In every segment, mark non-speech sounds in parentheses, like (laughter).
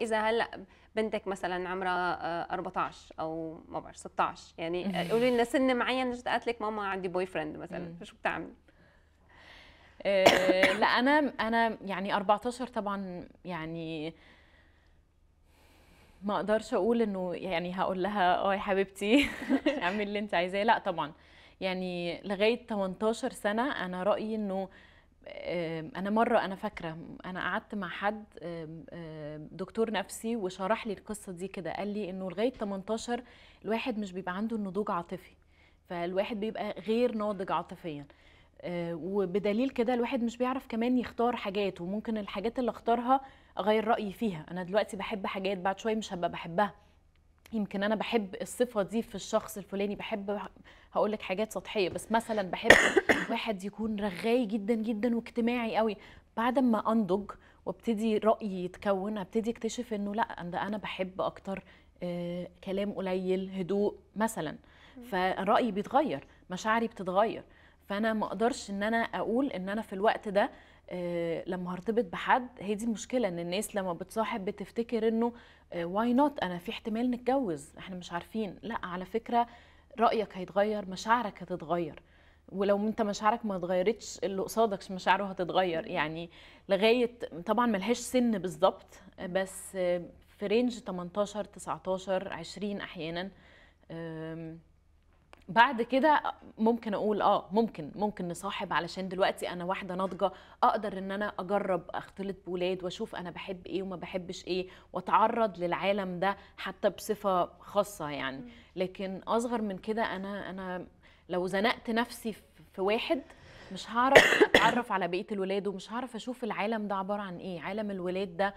اذا هلا بنتك مثلا عمرها 14 آه، او ما بعرف 16 يعني آه، قولي لنا سن معين اجت قالت لك ماما عندي بوي فريند مثلا شو بتعملي؟ آه، لا انا انا يعني 14 طبعا يعني ما اقدرش اقول انه يعني هقول لها اه يا حبيبتي (laughs) اعملي اللي انت عايزاه لا طبعا يعني لغايه 18 سنه انا رايي انه انا مره انا فاكره انا قعدت مع حد دكتور نفسي وشرح لي القصه دي كده قال لي انه لغايه 18 الواحد مش بيبقى عنده النضوج عاطفي فالواحد بيبقى غير ناضج عاطفيا آه، وبدليل كده الواحد مش بيعرف كمان يختار حاجات وممكن الحاجات اللي اختارها اغير رايي فيها انا دلوقتي بحب حاجات بعد شويه مش هبقى بحبها يمكن انا بحب الصفه دي في الشخص الفلاني بحب هقول لك حاجات سطحيه بس مثلا بحب (coughs) واحد يكون رغاي جدا جدا واجتماعي قوي بعد ما انضج وابتدي رايي يتكون ابتدي اكتشف انه لا انا بحب اكتر آه، كلام قليل هدوء مثلا فالراي بيتغير مشاعري بتتغير فانا ما اقدرش ان انا اقول ان انا في الوقت ده آه، لما هرتبط بحد هي دي المشكله ان الناس لما بتصاحب بتفتكر انه واي آه، نوت انا في احتمال نتجوز احنا مش عارفين لا على فكره رايك هيتغير مشاعرك هتتغير ولو انت مشاعرك ما اتغيرتش اللي قصادك مشاعره هتتغير يعني لغايه طبعا ملهاش سن بالظبط بس في رينج 18 19 20 احيانا بعد كده ممكن اقول اه ممكن ممكن نصاحب علشان دلوقتي انا واحده ناضجه اقدر ان انا اجرب اختلط بولاد واشوف انا بحب ايه وما بحبش ايه واتعرض للعالم ده حتى بصفه خاصه يعني لكن اصغر من كده انا انا لو زنقت نفسي في واحد مش هعرف (coughs) اتعرف على بقيه الولاد ومش هعرف اشوف العالم ده عباره عن ايه عالم الولاد ده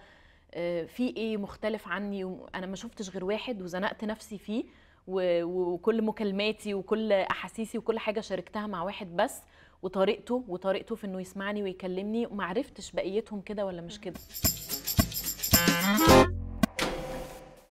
آه، في ايه مختلف عني انا ما شفتش غير واحد وزنقت نفسي فيه وكل مكالماتي وكل احاسيسي وكل حاجه شاركتها مع واحد بس وطريقته وطريقته في انه يسمعني ويكلمني ومعرفتش بقيتهم كده ولا مش كده